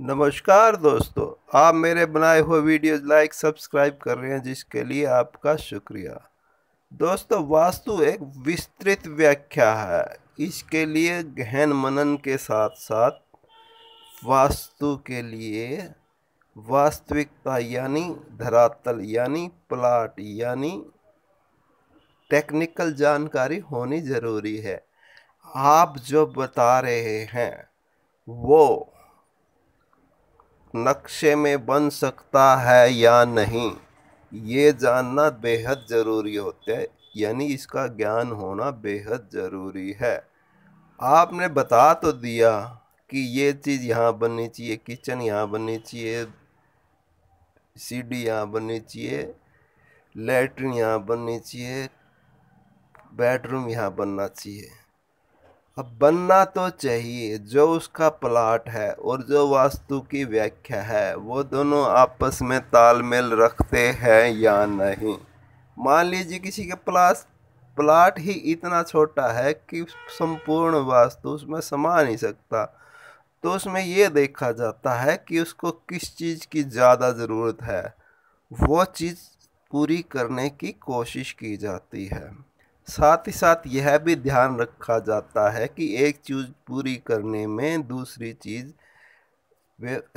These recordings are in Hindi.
नमस्कार दोस्तों आप मेरे बनाए हुए वीडियोस लाइक सब्सक्राइब कर रहे हैं जिसके लिए आपका शुक्रिया दोस्तों वास्तु एक विस्तृत व्याख्या है इसके लिए गहन मनन के साथ साथ वास्तु के लिए वास्तविकता यानी धरातल यानी प्लाट यानी टेक्निकल जानकारी होनी ज़रूरी है आप जो बता रहे हैं वो नक्शे में बन सकता है या नहीं ये जानना बेहद ज़रूरी होता है यानी इसका ज्ञान होना बेहद ज़रूरी है आपने बता तो दिया कि ये चीज़ यहाँ बननी चाहिए किचन यहाँ बननी चाहिए सीढ़ी यहाँ बननी चाहिए लेटरिन यहाँ बननी चाहिए बेडरूम यहाँ बनना चाहिए अब बनना तो चाहिए जो उसका प्लाट है और जो वास्तु की व्याख्या है वो दोनों आपस में तालमेल रखते हैं या नहीं मान लीजिए किसी के प्लास प्लाट ही इतना छोटा है कि संपूर्ण वास्तु उसमें समा नहीं सकता तो उसमें ये देखा जाता है कि उसको किस चीज़ की ज़्यादा ज़रूरत है वो चीज़ पूरी करने की कोशिश की जाती है साथ ही साथ यह भी ध्यान रखा जाता है कि एक चीज़ पूरी करने में दूसरी चीज़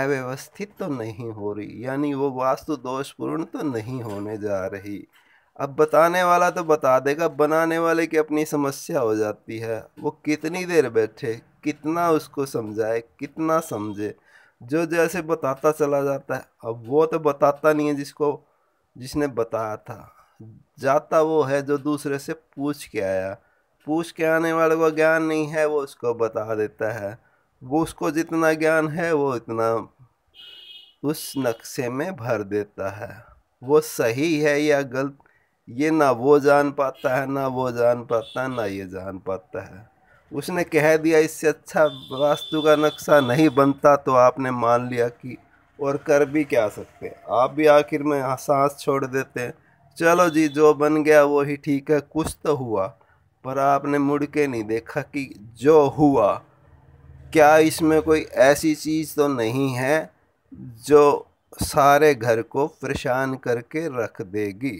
अव्यवस्थित तो नहीं हो रही यानी वो वास्तु दोषपूर्ण तो नहीं होने जा रही अब बताने वाला तो बता देगा बनाने वाले की अपनी समस्या हो जाती है वो कितनी देर बैठे कितना उसको समझाए कितना समझे जो जैसे बताता चला जाता है अब वो तो बताता नहीं है जिसको जिसने बताया था जाता वो है जो दूसरे से पूछ के आया पूछ के आने वाले को ज्ञान नहीं है वो उसको बता देता है वो उसको जितना ज्ञान है वो इतना उस नक्शे में भर देता है वो सही है या गलत ये ना वो जान पाता है ना वो जान पाता है ना ये जान पाता है उसने कह दिया इससे अच्छा वास्तु का नक्शा नहीं बनता तो आपने मान लिया कि और कर भी क्या सकते आप भी आखिर में सांस छोड़ देते हैं चलो जी जो बन गया वो ही ठीक है कुछ तो हुआ पर आपने मुड़ के नहीं देखा कि जो हुआ क्या इसमें कोई ऐसी चीज़ तो नहीं है जो सारे घर को परेशान करके रख देगी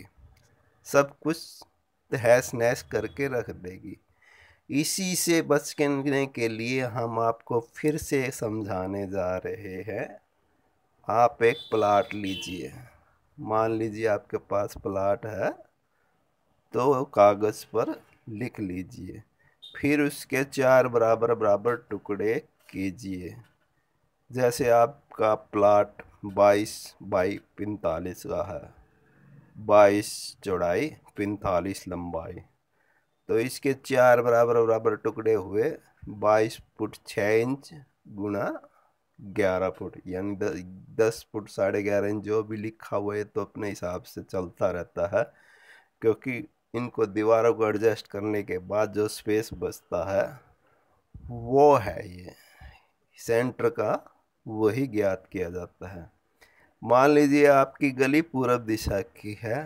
सब कुछ तहस नहस करके रख देगी इसी से बचने के लिए हम आपको फिर से समझाने जा रहे हैं आप एक प्लाट लीजिए मान लीजिए आपके पास प्लाट है तो कागज़ पर लिख लीजिए फिर उसके चार बराबर बराबर टुकड़े कीजिए जैसे आपका प्लाट 22 बाई पैंतालीस का है 22 चौड़ाई पैंतालीस लंबाई तो इसके चार बराबर बराबर टुकड़े हुए 22 फुट 6 इंच गुणा ग्यारह फुट यानी दस फुट साढ़े ग्यारह इंच जो भी लिखा हुआ है तो अपने हिसाब से चलता रहता है क्योंकि इनको दीवारों को एडजस्ट करने के बाद जो स्पेस बचता है वो है ये सेंटर का वही ज्ञात किया जाता है मान लीजिए आपकी गली पूरब दिशा की है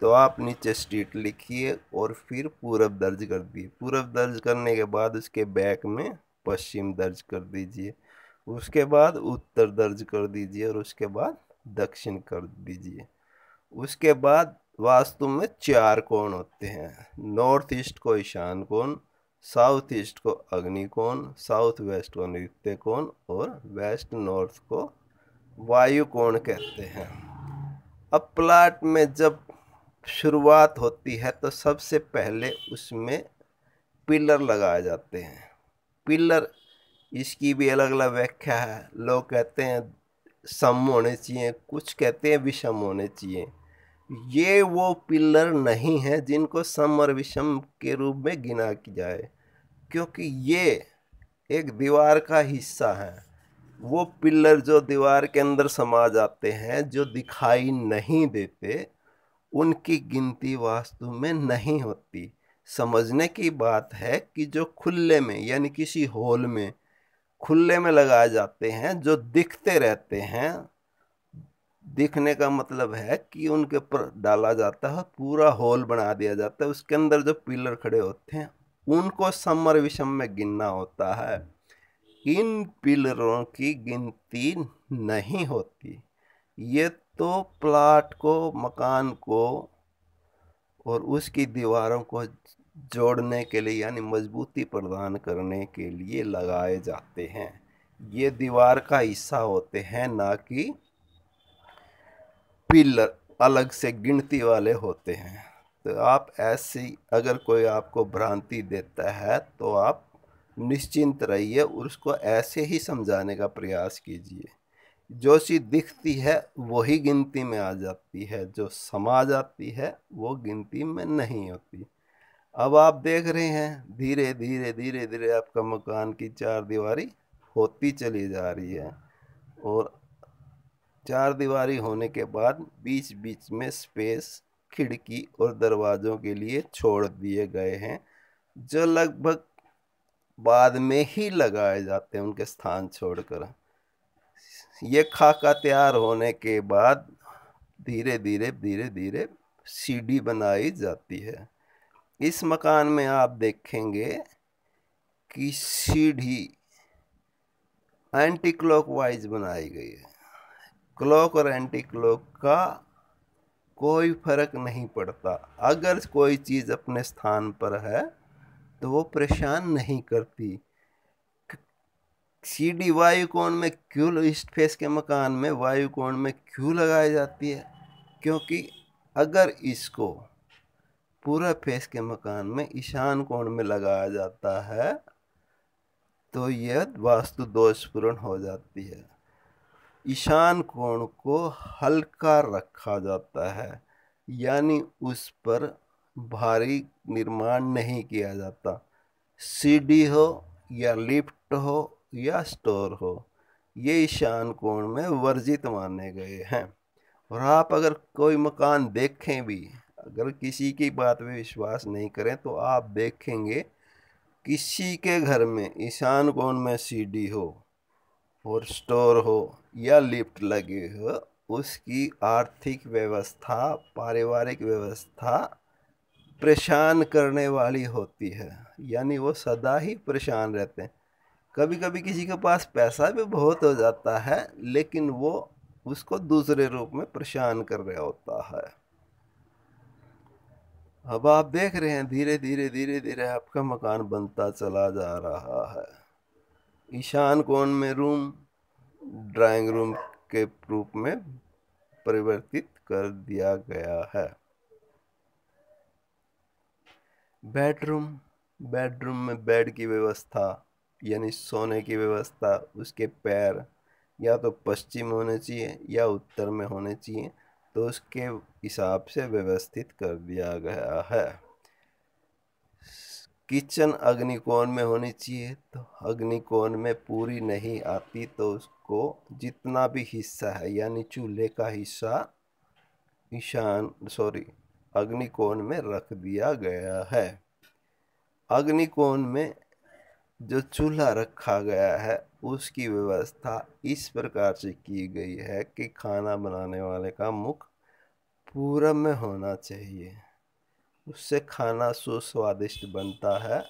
तो आप नीचे स्ट्रीट लिखिए और फिर पूरब दर्ज कर दिए पूरब दर्ज करने के बाद उसके बैक में पश्चिम दर्ज कर दीजिए उसके बाद उत्तर दर्ज कर दीजिए और उसके बाद दक्षिण कर दीजिए उसके बाद वास्तु में चार कोण होते हैं नॉर्थ ईस्ट को ईशान कोण साउथ ईस्ट को अग्नि कोण साउथ वेस्ट को नृत्य कोण और वेस्ट नॉर्थ को वायु कोण कहते हैं अब प्लाट में जब शुरुआत होती है तो सबसे पहले उसमें पिलर लगाए जाते हैं पिलर इसकी भी अलग अलग व्याख्या है लोग कहते हैं सम होने चाहिए कुछ कहते हैं विषम होने चाहिए ये वो पिलर नहीं है जिनको सम और विषम के रूप में गिना की जाए क्योंकि ये एक दीवार का हिस्सा है वो पिलर जो दीवार के अंदर समा जाते हैं जो दिखाई नहीं देते उनकी गिनती वास्तु में नहीं होती समझने की बात है कि जो खुले में यानी किसी हॉल में खुले में लगाए जाते हैं जो दिखते रहते हैं दिखने का मतलब है कि उनके ऊपर डाला जाता है पूरा होल बना दिया जाता है उसके अंदर जो पिलर खड़े होते हैं उनको समर विषम में गिनना होता है इन पिलरों की गिनती नहीं होती ये तो प्लाट को मकान को और उसकी दीवारों को जोड़ने के लिए यानी मजबूती प्रदान करने के लिए लगाए जाते हैं ये दीवार का हिस्सा होते हैं ना कि पिलर अलग से गिनती वाले होते हैं तो आप ऐसी अगर कोई आपको भ्रांति देता है तो आप निश्चिंत रहिए उसको ऐसे ही समझाने का प्रयास कीजिए जो चीज़ दिखती है वही गिनती में आ जाती है जो समा जाती है वो गिनती में नहीं होती अब आप देख रहे हैं धीरे धीरे धीरे धीरे आपका मकान की चार दीवारी होती चली जा रही है और चार दीवारी होने के बाद बीच बीच में स्पेस खिड़की और दरवाज़ों के लिए छोड़ दिए गए हैं जो लगभग बाद में ही लगाए जाते हैं उनके स्थान छोड़कर ये खाका तैयार होने के बाद धीरे धीरे धीरे धीरे सीढ़ी बनाई जाती है इस मकान में आप देखेंगे कि सीढ़ी एंटी क्लॉक वाइज बनाई गई है क्लॉक और एंटी क्लॉक का कोई फ़र्क नहीं पड़ता अगर कोई चीज़ अपने स्थान पर है तो वो परेशान नहीं करती सी वायु कोण में क्यों ईस्ट फेस के मकान में वायु कोण में क्यों लगाई जाती है क्योंकि अगर इसको पूरा फेस के मकान में ईशान कोण में लगाया जाता है तो यह वास्तु दोष पूर्ण हो जाती है ईशान कोण को हल्का रखा जाता है यानी उस पर भारी निर्माण नहीं किया जाता सीढ़ी हो या लिफ्ट हो या स्टोर हो ये ईशान कोण में वर्जित माने गए हैं और आप अगर कोई मकान देखें भी अगर किसी की बात में विश्वास नहीं करें तो आप देखेंगे किसी के घर में ईशान कोण में सीडी हो और स्टोर हो या लिफ्ट लगे हो उसकी आर्थिक व्यवस्था पारिवारिक व्यवस्था परेशान करने वाली होती है यानी वो सदा ही परेशान रहते हैं कभी कभी किसी के पास पैसा भी बहुत हो जाता है लेकिन वो उसको दूसरे रूप में परेशान कर रहा होता है अब आप देख रहे हैं धीरे धीरे धीरे धीरे आपका मकान बनता चला जा रहा है ईशान कोण में रूम ड्राइंग रूम के रूप में परिवर्तित कर दिया गया है बेडरूम बेडरूम में बेड की व्यवस्था यानी सोने की व्यवस्था उसके पैर या तो पश्चिम होने चाहिए या उत्तर में होने चाहिए तो उसके हिसाब से व्यवस्थित कर दिया गया है किचन अग्निकोण में होनी चाहिए तो अग्निकोण में पूरी नहीं आती तो उसको जितना भी हिस्सा है यानी चूल्हे का हिस्सा ईशान सॉरी अग्निकोण में रख दिया गया है अग्निकोण में जो चूल्हा रखा गया है उसकी व्यवस्था इस प्रकार से की गई है कि खाना बनाने वाले का मुख पूरब में होना चाहिए उससे खाना सुस्वादिष्ट बनता है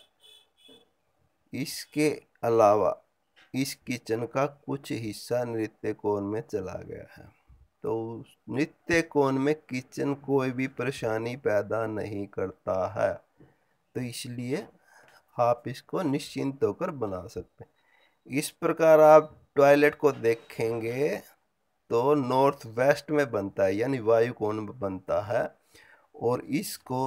इसके अलावा इस किचन का कुछ हिस्सा नृत्य कोण में चला गया है तो नृत्य कोण में किचन कोई भी परेशानी पैदा नहीं करता है तो इसलिए आप इसको निश्चिंत होकर बना सकते हैं इस प्रकार आप टॉयलेट को देखेंगे तो नॉर्थ वेस्ट में बनता है यानी वायु कोण में बनता है और इसको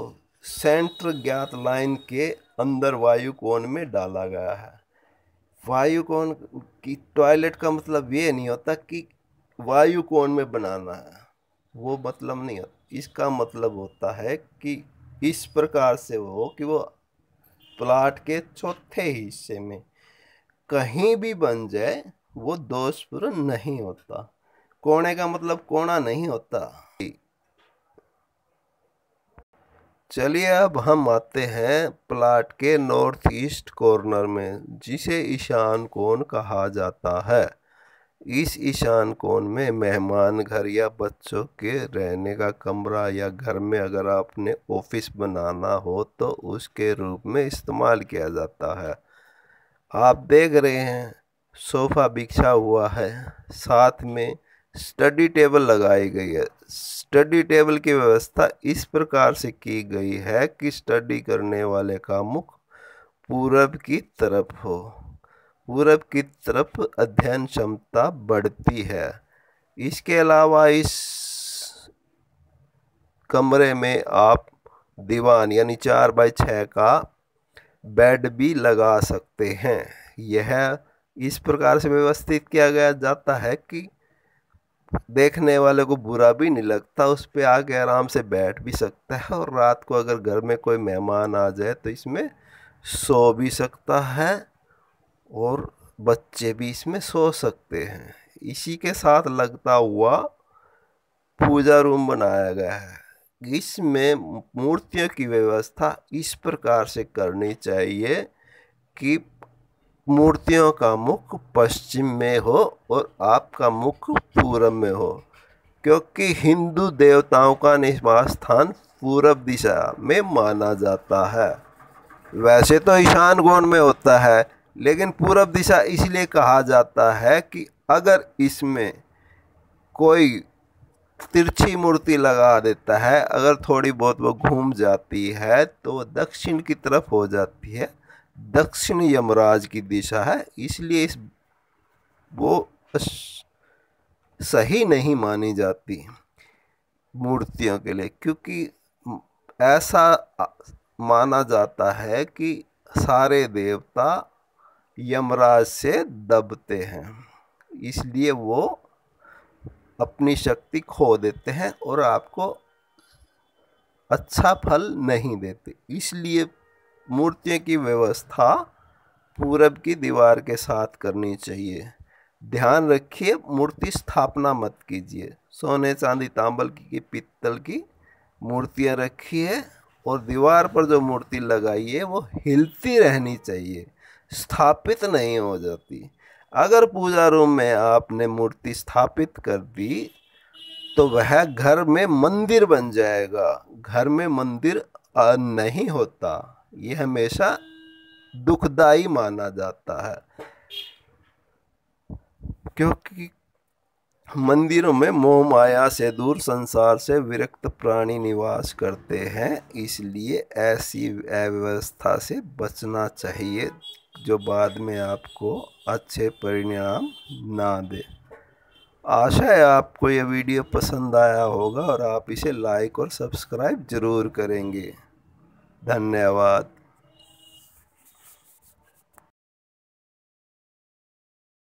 सेंट्र ज्ञात लाइन के अंदर वायु कोण में डाला गया है वायु कोण की टॉयलेट का मतलब ये नहीं होता कि वायु कोण में बनाना है वो मतलब नहीं होता इसका मतलब होता है कि इस प्रकार से वो कि वो प्लाट के चौथे हिस्से में कहीं भी बन जाए वो दोषपूर्ण नहीं होता कोणे का मतलब कोणा नहीं होता चलिए अब हम आते हैं प्लाट के नॉर्थ ईस्ट कॉर्नर में जिसे ईशान कोण कहा जाता है इस ईशान कोण में मेहमान घर या बच्चों के रहने का कमरा या घर में अगर आपने ऑफिस बनाना हो तो उसके रूप में इस्तेमाल किया जाता है आप देख रहे हैं सोफ़ा बिछा हुआ है साथ में स्टडी टेबल लगाई गई है स्टडी टेबल की व्यवस्था इस प्रकार से की गई है कि स्टडी करने वाले का मुख पूरब की तरफ हो पूरब की तरफ अध्ययन क्षमता बढ़ती है इसके अलावा इस कमरे में आप दीवान यानी चार बाई छः का बेड भी लगा सकते हैं यह इस प्रकार से व्यवस्थित किया गया जाता है कि देखने वाले को बुरा भी नहीं लगता उस पर आके आराम से बैठ भी सकता है और रात को अगर घर में कोई मेहमान आ जाए तो इसमें सो भी सकता है और बच्चे भी इसमें सो सकते हैं इसी के साथ लगता हुआ पूजा रूम बनाया गया है इसमें मूर्तियों की व्यवस्था इस प्रकार से करनी चाहिए कि मूर्तियों का मुख पश्चिम में हो और आपका मुख पूरब में हो क्योंकि हिंदू देवताओं का निवास स्थान पूरब दिशा में माना जाता है वैसे तो ईशान गोण में होता है लेकिन पूरब दिशा इसलिए कहा जाता है कि अगर इसमें कोई तिरछी मूर्ति लगा देता है अगर थोड़ी बहुत वो घूम जाती है तो दक्षिण की तरफ हो जाती है दक्षिण यमराज की दिशा है इसलिए इस वो सही नहीं मानी जाती मूर्तियों के लिए क्योंकि ऐसा माना जाता है कि सारे देवता यमराज से दबते हैं इसलिए वो अपनी शक्ति खो देते हैं और आपको अच्छा फल नहीं देते इसलिए मूर्तियों की व्यवस्था पूरब की दीवार के साथ करनी चाहिए ध्यान रखिए मूर्ति स्थापना मत कीजिए सोने चांदी तांबल की, की पित्तल की मूर्तियाँ रखिए और दीवार पर जो मूर्ति लगाइए वो हिलती रहनी चाहिए स्थापित नहीं हो जाती अगर पूजा रूम में आपने मूर्ति स्थापित कर दी तो वह घर में मंदिर बन जाएगा घर में मंदिर नहीं होता ये हमेशा दुखदाई माना जाता है क्योंकि मंदिरों में मोह माया से दूर संसार से विरक्त प्राणी निवास करते हैं इसलिए ऐसी अव्यवस्था से बचना चाहिए जो बाद में आपको अच्छे परिणाम ना दे आशा है आपको यह वीडियो पसंद आया होगा और आप इसे लाइक और सब्सक्राइब ज़रूर करेंगे धन्यवाद